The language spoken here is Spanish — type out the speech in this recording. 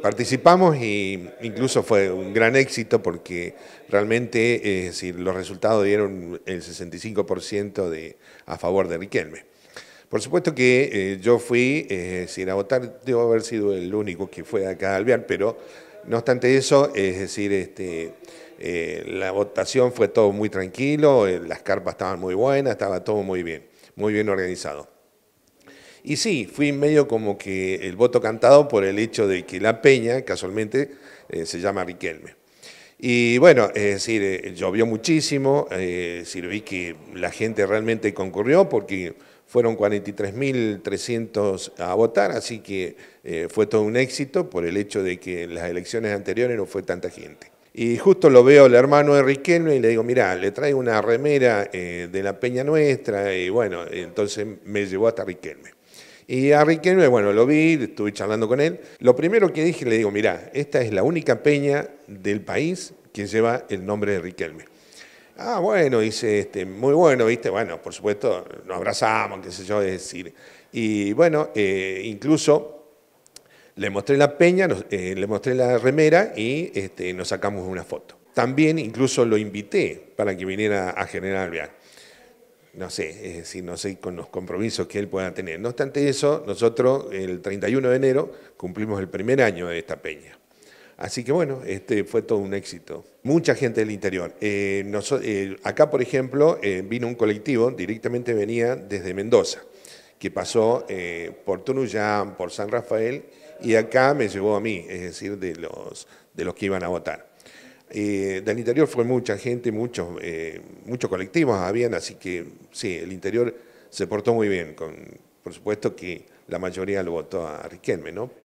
Participamos y incluso fue un gran éxito porque realmente eh, los resultados dieron el 65% a favor de Riquelme. Por supuesto que eh, yo fui, eh, sin a votar debo haber sido el único que fue acá a Alvear, pero no obstante eso, es decir, este, la votación fue todo muy tranquilo, las carpas estaban muy buenas, estaba todo muy bien, muy bien organizado. Y sí, fui medio como que el voto cantado por el hecho de que la peña, casualmente, eh, se llama Riquelme. Y bueno, es decir, eh, llovió muchísimo, eh, que la gente realmente concurrió porque fueron 43.300 a votar, así que eh, fue todo un éxito por el hecho de que en las elecciones anteriores no fue tanta gente. Y justo lo veo al hermano de Riquelme y le digo, mira, le traigo una remera de la Peña Nuestra, y bueno, entonces me llevó hasta Riquelme. Y a Riquelme, bueno, lo vi, estuve charlando con él. Lo primero que dije, le digo, mirá, esta es la única peña del país que lleva el nombre de Riquelme. Ah, bueno, dice, este, muy bueno, viste, bueno, por supuesto, nos abrazamos, qué sé yo, decir. Y bueno, eh, incluso le mostré la peña, eh, le mostré la remera y este, nos sacamos una foto. También incluso lo invité para que viniera a General Alvear no sé, es decir, no sé con los compromisos que él pueda tener. No obstante eso, nosotros el 31 de enero cumplimos el primer año de esta peña. Así que bueno, este fue todo un éxito. Mucha gente del interior. Eh, eh, acá, por ejemplo, eh, vino un colectivo, directamente venía desde Mendoza, que pasó por Tunuyán, por San Rafael, y acá me llevó a mí, es decir, de los, de los que iban a votar. Eh, del interior fue mucha gente, muchos, eh, muchos colectivos habían, así que sí, el interior se portó muy bien. Con, por supuesto que la mayoría lo votó a Riquelme, ¿no?